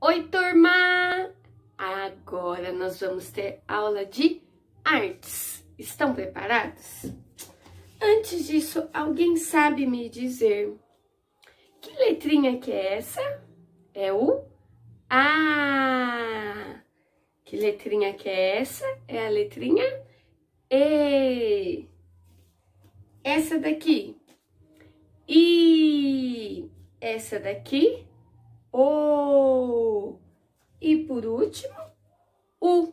Oi, turma! Agora nós vamos ter aula de artes. Estão preparados? Antes disso, alguém sabe me dizer que letrinha que é essa? É o A. Que letrinha que é essa? É a letrinha E. Essa daqui essa daqui, O. E por último, U.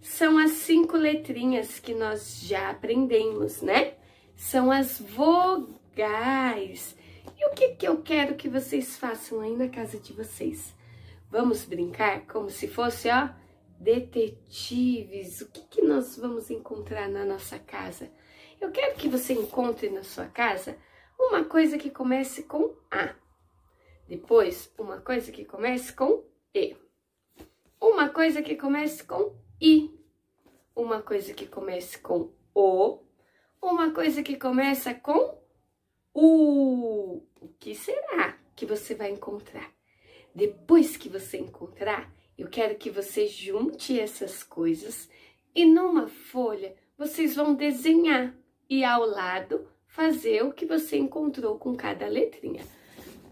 São as cinco letrinhas que nós já aprendemos, né? São as vogais. E o que, que eu quero que vocês façam aí na casa de vocês? Vamos brincar como se fosse, ó, detetives. O que, que nós vamos encontrar na nossa casa? Eu quero que você encontre na sua casa uma coisa que comece com A. Depois, uma coisa que comece com E. Uma coisa que comece com I. Uma coisa que comece com O. Uma coisa que começa com U. O que será que você vai encontrar? Depois que você encontrar, eu quero que você junte essas coisas e numa folha vocês vão desenhar e ao lado fazer o que você encontrou com cada letrinha.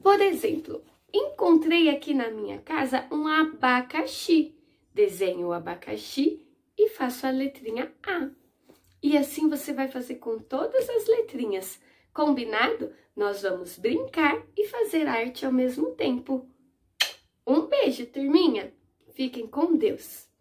Por exemplo, encontrei aqui na minha casa um abacaxi. Desenho o abacaxi e faço a letrinha A. E assim você vai fazer com todas as letrinhas. Combinado? Nós vamos brincar e fazer arte ao mesmo tempo. Um beijo, turminha! Fiquem com Deus!